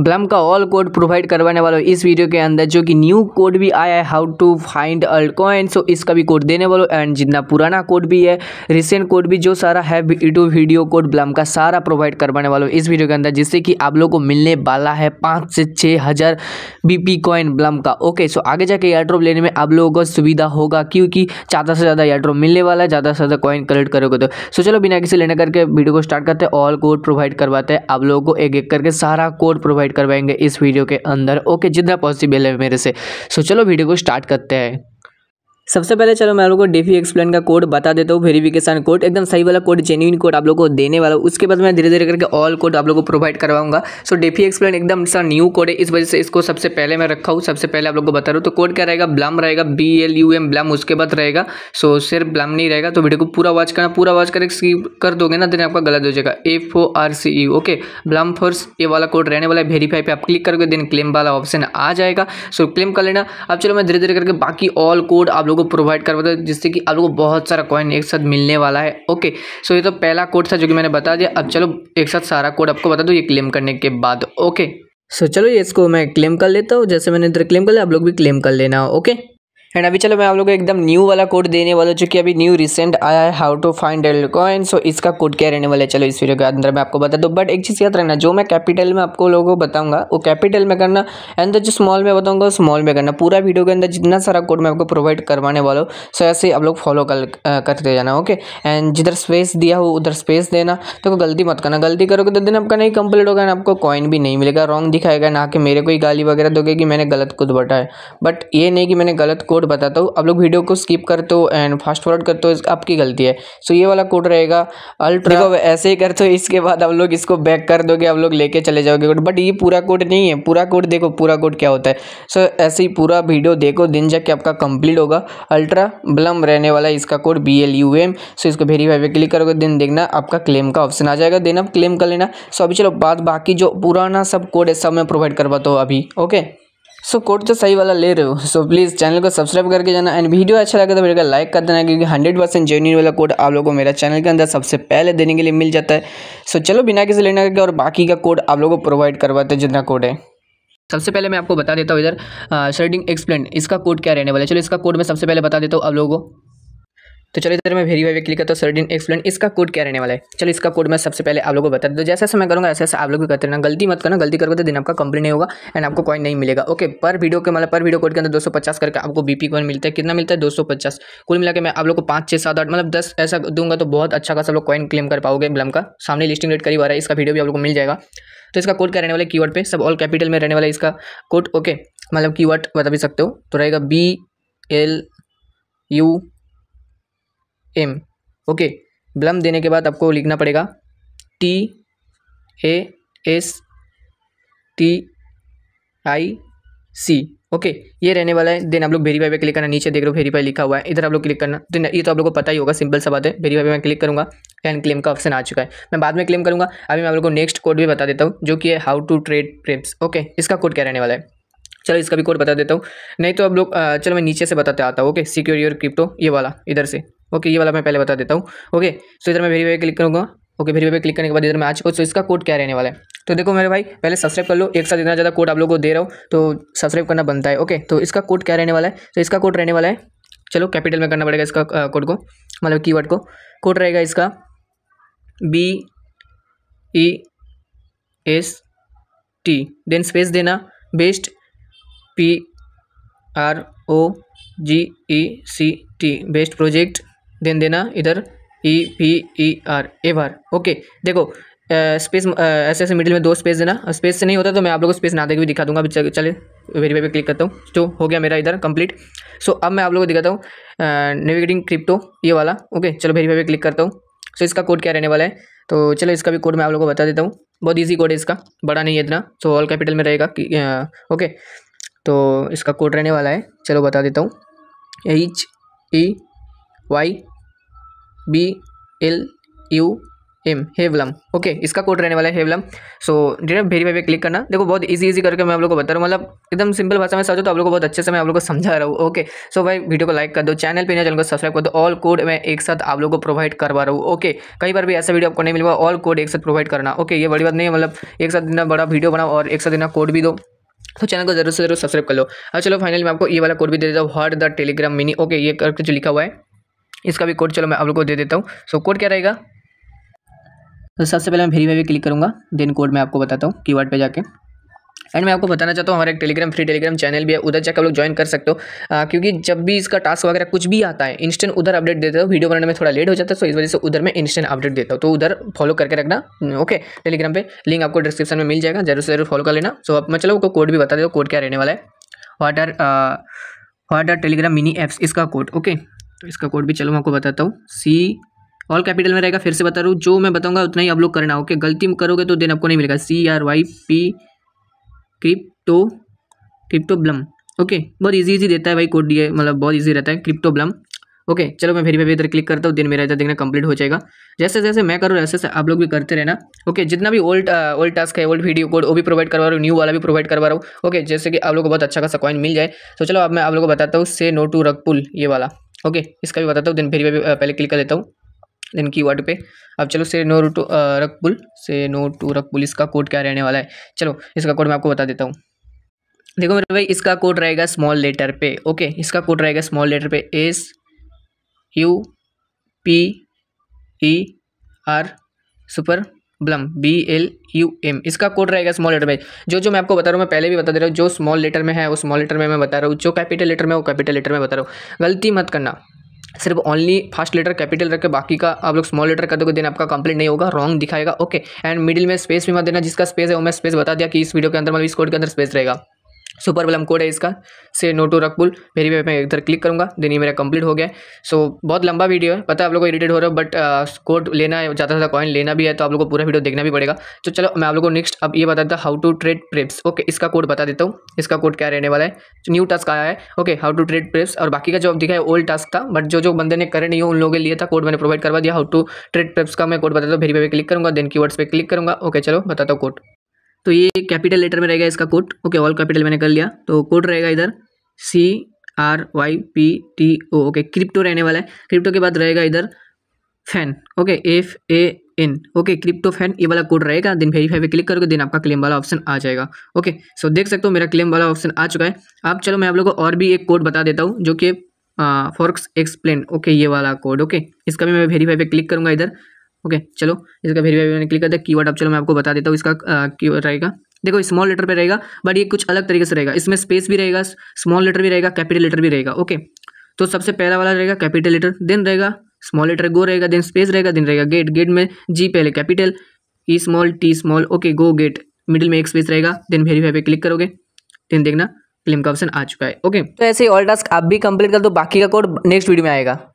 Blum का all code provide करवाने वाला हूँ इस वीडियो के अंदर जो कि न्यू कोड भी आया है how to find alt coin so इसका भी कोड देने वाला एंड जितना पुराना कोड भी है रिसेंट कोड भी जो सारा है यूट्यूब वीडियो कोड ब्लम का सारा प्रोवाइड करवाने वाला हूँ इस वीडियो के अंदर जिससे कि आप लोग को मिलने वाला है पाँच से छः हज़ार बी पी कॉइन ब्लम का ओके सो आगे जाके एयरड्रॉप लेने में आप लोगों को सुविधा होगा क्योंकि ज़्यादा से ज़्यादा एयरड्रॉप मिलने वाला है ज़्यादा से ज़्यादा कॉइन कलेक्ट करोगे तो सो चलो बिना किसी लेने करके वीडियो को स्टार्ट करते हैं ऑल कोड प्रोवाइड करवाते हैं आप लोगों को एक एक करके सारा कोड प्रोवाइड प्रोवाइड करवाएंगे इस वीडियो के अंदर ओके जितना पॉसिबल है मेरे से सो चलो वीडियो को स्टार्ट करते हैं सबसे पहले चलो मैं आप लोगों को डेफी एक्सप्लेन का कोड बता देता हूँ वेरीफिकेशन कोड एकदम सही वाला कोड जेन्यून कोड आप लोग को देने वाला उसके बाद मैं धीरे धीरे करके ऑल कोड आप लोग को प्रोवाइड करवाऊंगा सो डेफी एक्सप्लेन एकदम सा न्यू कोड है इस वजह से इसको सबसे पहले मैं रखा हूँ सबसे पहले आप लोग को बता रहा हूँ तो कोड क्या रहेगा ब्लम रहेगा B L U M Blum उसके बाद रहेगा सो सिर्फ ब्लम नहीं रहेगा तो वीडियो को पूरा वॉच करना पूरा वॉच करके स्कीप कर दोगे ना देन आपका गलत हो जाएगा F O R C E okay Blum force ये वाला कोड रहने वाला है वेरीफाई पर आप क्लिक करोगे देन क्लेम वाला ऑप्शन आ जाएगा सो क्लेम कर लेना अब चलो मैं धीरे धीरे करके बाकी ऑल कोड आप लोग को प्रोवाइड करवाता है जिससे कि आप लोग को बहुत सारा कॉइन एक साथ मिलने वाला है ओके सो ये तो पहला कोड था जो कि मैंने बता दिया अब चलो एक साथ सारा कोड आपको बता दो ये क्लेम करने के बाद ओके सो चलो ये इसको मैं क्लेम कर लेता हूँ जैसे मैंने इधर क्लेम कर लिया आप लोग भी क्लेम कर लेना ओके एंड अभी चलो मैं आप लोगों को एकदम न्यू वाला कोड देने वाला हूँ चूँकि अभी न्यू रिसेंट आया है how to find L coin so इसका कोड क्या रहने वाला है चलो इस वीडियो के अंदर मैं आपको बता दूँ बट एक चीज़ याद रखना जो मैं कैपिटल में आपको लोगों को बताऊँगा वो कैपिटल में करना एंड जो स्मॉल में बताऊँगा वो स्मॉल में करना पूरा वीडियो के अंदर जितना सारा कोड मैं आपको प्रोवाइड करवाने वाला हूँ सो ऐसे आप लोग फॉलो कर करते जाना ओके एंड जिधर स्पेस दिया हो उधर स्पेस देना तो गलती मत करना गलती करोगे तो दिन आपका नहीं कंप्लीट होगा ना आपको कॉइन भी नहीं मिलेगा रॉन्ग दिखाएगा ना कि मेरे को ही गाली वगैरह दोगे कि मैंने गलत बटा है बट ये नहीं कि मैंने गलत कोड बताता हूँ आप लोग वीडियो को स्किप करते हो एंड फास्ट फॉरवर्ड करते हो आपकी गलती है सो ये वाला कोड रहेगा अल्ट्रा ऐसे ही करते हो इसके बाद आप लोग इसको बैक कर दोगे आप लोग लेके चले जाओगे कोड बट ये पूरा कोड नहीं है पूरा कोड देखो पूरा कोड क्या होता है सो ऐसे ही पूरा वीडियो देखो दिन के आपका कंप्लीट होगा अल्ट्रा ब्लम रहने वाला इसका code B L U M so इसको वेरीफाई पे क्लिक करोगे दिन देखना आपका क्लेम का ऑप्शन आ जाएगा देन आप क्लेम कर लेना सो अभी चलो बात बाकी जो पुराना सब कोड है सब मैं प्रोवाइड करवाता हूँ अभी ओके सो कोड तो सही वाला ले रहे हो सो प्लीज़ चैनल को सब्सक्राइब करके जाना एंड वीडियो अच्छा लगे तो मेरे को लाइक कर देना क्योंकि हंड्रेड परसेंट जेन्यून वाला कोड आप लोगों को मेरा चैनल के अंदर सबसे पहले देने के लिए मिल जाता है सो चलो बिना किसी लेना करके और बाकी का कोड आप लोगों को प्रोवाइड करवाते हैं जितना कोड है सबसे पहले मैं आपको बता देता हूँ इधर शर्डिंग एक्सप्लेन इसका कोड क्या रहने वाला है चलो इसका कोड मैं सबसे पहले बता देता हूँ आप लोगों को तो चलिए इधर मैं वेरीफाई क्लिक करता हूँ सर्डिन तो एक्सप्लेन इसका कोड क्या रहने वाला है चलो इसका कोड मैं सबसे पहले आप लोगों को बता दूँ जैसे मैं करूँगा ऐसे ऐसे आप लोग भी करते रहना गलती मत करना गलती करोगे तो दिन आपका कंपनी नहीं होगा एंड आपको कॉइन नहीं मिलेगा ओके पर वीडियो के मतलब पर वीडियो कोड के अंदर दो सौ पचास करके आपको बीपी कॉइन मिलता है कितना मिलता है दो सौ पचास कुल मिला के मैं आप लोग को पाँच छः सात आठ मतलब दस ऐसा दूंगा तो बहुत अच्छा खासा लोग कॉइन क्लेम कर पाओगे ब्लम का सामने लिस्टिंग रेट करीब आ रहा है इसका वीडियो भी आप लोग को मिल जाएगा तो इसका कोड क्या रहने वाला है वर्ड सब ऑल कैपिटल में रहने वाला है इसका कोड ओके मतलब की बता भी सकते हो तो रहेगा B L U M okay Blum देने के बाद आपको लिखना पड़ेगा T A S T I C okay ये रहने वाला है देन आप लोग वेरीफाई पे क्लिक करना नीचे देख रहे हो वेरीफाई लिखा हुआ है इधर आप लोग क्लिक करना देन ये तो आप लोग को पता ही होगा सिंपल सा बात है वेरीफाई पे मैं क्लिक करूँगा एंड क्लेम का ऑप्शन आ चुका है मैं बाद में क्लेम करूँगा अभी मैं आप लोग को नेक्स्ट कोड भी बता देता हूँ जो कि है how to trade perps okay इसका कोड क्या रहने वाला है चलो इसका भी कोड बता देता हूँ नहीं तो आप लोग चलो मैं नीचे से बताते आता हूँ ओके सिक्योर योर क्रिप्टो ये वाला इधर से ओके ये वाला मैं पहले बता देता हूँ ओके सो इधर मैं वेरी वे क्लिक करूँगा ओके वेरीफाई वे क्लिक करने के बाद इधर मैं आ चुका सो इसका कोड क्या रहने वाला है तो देखो मेरे भाई पहले सब्सक्राइब कर लो एक साथ इतना ज़्यादा कोड आप लोगों को दे रहा हूँ तो सब्सक्राइब करना बनता है ओके तो इसका कोड क्या रहने वाला है तो इसका कोड रहने वाला है चलो कैपिटल में करना पड़ेगा इसका कोड को मतलब की को कोड रहेगा इसका B E S T then space देना best P R O J E C T best project then देना इधर E P E R A बार ओके देखो स्पेस ऐसे ऐसे मिडिल में दो स्पेस देना स्पेस से नहीं होता तो मैं आप लोगों को स्पेस ना देकर भी दिखा दूंगा अभी चले, चले वेरीफाई पे क्लिक करता हूँ तो हो गया मेरा इधर कंप्लीट सो अब मैं आप लोगों को दिखाता हूँ नेविगेटिंग क्रिप्टो ये वाला ओके चलो वेरीफाई पे क्लिक करता हूँ सो इसका कोड क्या रहने वाला है तो चलो इसका भी कोड मैं आप लोगों को बता देता हूँ बहुत ईजी कोड है इसका बड़ा नहीं है इतना सो ऑल कैपिटल में रहेगा ओके तो इसका कोड रहने वाला है चलो बता देता हूँ H E Y B L U M HeyBlum okay इसका कोड रहने वाला है हेवलम सो ऑफ वेरीफाई पे क्लिक करना देखो बहुत इजी इजी करके मैं आप लोगों को बता रहा हूँ मतलब एकदम सिंपल भाषा में समझो तो आप लोग को बहुत अच्छे से मैं आप लोग को समझा रहा हूँ ओके सो भाई वीडियो को लाइक कर दो चैनल पे ना चैनल को सब्सक्राइब कर दो ऑल कोड मैं एक साथ आप लोग को प्रोवाइड करवा रहा हूँ ओके कई बार भी ऐसा वीडियो आपको नहीं मिलेगा ऑल कोड एक साथ प्रोवाइड करना ओके ये बड़ी बात नहीं है मतलब एक साथ इतना बड़ा वीडियो बनाओ और एक साथ इतना कोड भी दो तो चैनल को जरूर से जरूर सब्सक्राइब कर लो अब चलो फाइनली मैं आपको ये वाला कोड भी दे देता हूँ हर द टेलीग्राम मिनी ओके ये करके जो लिखा हुआ है इसका भी कोड चलो मैं आप लोग को दे देता हूँ सो कोड क्या रहेगा तो सबसे पहले मैं वेरीफाई भी क्लिक करूँगा देन कोड मैं आपको बताता हूँ वर्ड पर जाके एंड मैं आपको बताना चाहता हूँ हमारा एक टेलीग्राम फ्री टेलीग्राम चैनल भी है उधर जाकर आप लोग ज्वाइन कर सकते हो क्योंकि जब भी इसका टास्क वगैरह कुछ भी आता है इंस्टेंट उधर अपडेट देता हूँ वीडियो बनाने में थोड़ा लेट हो जाता है तो इस वजह से उधर मैं इंस्टेंट अपडेट देता हूँ तो उधर फॉलो करके रखना ओके टेलीग्राम पर लिंक आपको डिस्क्रिप्शन में मिल जाएगा जरूर से जरूर फॉलो कर लेना सो मैं चलो आपको कोड भी बता दो कोड क्या रहने वाला है what are what are Telegram mini apps इसका कोड ओके तो इसका कोड भी चलो मैं आपको बताता हूँ सी ऑल कैपिटल में रहेगा फिर से बता रहा हूँ जो मैं बताऊँगा उतना ही आप लोग करना ओके गलती करोगे तो देन आपको नहीं मिलेगा C R Y P crypto Blum okay बहुत इजी इजी देता है भाई कोड ये मतलब बहुत इजी रहता है क्रिप्टोब्लम ओके चलो मैं फिर भी इधर क्लिक करता हूँ दिन मेरा इधर देखना कंप्लीट हो जाएगा जैसे जैसे मैं करूँ वैसे से आप लोग भी करते रहना ओके जितना भी ओल्ड ओल्ड टास्क है ओल्ड वीडियो कोड वो भी प्रोवाइड करवा रहा हूँ न्यू वाला भी प्रोवाइड करवा रहा हूँ ओके जैसे कि आप लोग को बहुत अच्छा खासा कॉइन मिल जाए तो चलो अब मैं आप लोग को बताता हूँ से नो टू रग पुल ये वाला ओके इसका भी बताता हूँ देन फिर भी पहले क्लिक कर देता हूँ देन की वर्ड पे अब चलो से नो टू रकबुल से नो टू रकबुल इसका कोड क्या रहने वाला है चलो इसका कोड मैं आपको बता देता हूँ देखो मेरे भाई इसका कोड रहेगा स्मॉल लेटर पे ओके इसका कोड रहेगा स्मॉल लेटर पे S U P E R super Blum B L U M इसका कोड रहेगा स्मॉल लेटर में जो जो मैं आपको बता रहा हूँ मैं पहले भी बता दे रहा हूँ जो स्मॉल लेटर में है वो स्मॉल लेटर में मैं बता रहा हूँ जो कैपिटल लेटर में वो कैपिटल लेटर में बता रहा हूँ गलती मत करना सिर्फ ओनली फर्स्ट लेटर कैपिटल रखकर बाकी का आप लोग स्मॉल लेटर कर दोगे देन आपका कंप्लीट नहीं होगा रॉन्ग दिखाएगा ओके एंड मिडिल में स्पेस भी मत देना जिसका स्पेस है वो मैं स्पेस बता दिया कि इस वीडियो के अंदर मतलब इस कोड के अंदर स्पेस रहेगा सुपर बलम कोड है इसका से नो टू रकबुल मेरी वेब मैं इधर क्लिक करूँगा देन ही मेरा कंप्लीट हो गया सो so, बहुत लंबा वीडियो है पता है आप लोग को इरिटेट हो रहा है बट कोड लेना है ज़्यादा ज़्यादा कॉइन लेना भी है तो आप लोग को पूरा वीडियो देखना भी पड़ेगा तो चलो मैं आप लोगों को नेक्स्ट अब ये बताता how to trade perps okay इसका कोड बता देता हूँ इसका कोड क्या रहने वाला है न्यू टास्क आया है okay how to trade perps और बाकी का जो दिखा है ओल्ड टास्क था बट जो जो बंदे ने करे नहीं हो उन लोगों के लिए था कोड मैंने प्रोवाइड करवा दिया हाउ टू ट्रेड प्रेप्स का मैं कोड बताता हूँ वेरी पे क्लिक करूँगा देन की वर्ड्स क्लिक करूँगा ओके चलो बताता हूँ कोड तो ये कैपिटल लेटर में रहेगा इसका कोड ओके ऑल कैपिटल मैंने कर लिया तो कोड रहेगा इधर C R Y P T O okay crypto रहने वाला है क्रिप्टो के बाद रहेगा इधर fan okay F A N okay crypto fan ये वाला कोड रहेगा दिन वेरीफाई पे क्लिक करोगे दिन आपका क्लेम वाला ऑप्शन आ जाएगा ओके सो देख सकते हो मेरा क्लेम वाला ऑप्शन आ चुका है आप चलो मैं आप लोगों को और भी एक कोड बता देता हूँ जो कि फॉर्क्स एक्सप्लेन ओके ये वाला कोड ओके इसका भी मैं वेरीफाई पे क्लिक करूँगा इधर ओके चलो इसका वेरीफाई मैंने क्लिक कर दिया कीवर्ड अब चलो मैं आपको बता देता हूँ इसका कीवर्ड रहेगा देखो स्मॉल लेटर पे रहेगा बट ये कुछ अलग तरीके से रहेगा इसमें स्पेस भी रहेगा स्मॉल लेटर भी रहेगा कैपिटल लेटर भी रहेगा ओके तो सबसे पहला वाला रहेगा कैपिटल लेटर देन रहेगा स्मॉल लेटर गो रहेगा देन स्पेस रहेगा देन रहेगा गेट गेट में जी पहले capital E small T small okay go get middle में एक स्पेस रहेगा देन वेरीफाई पे क्लिक करोगे देन देखना क्लिम का ऑप्शन आ चुका है ओके तो ऐसे ही ऑल टास्क आप भी कंप्लीट कर दो बाकी का कोड नेक्स्ट वीडियो में आएगा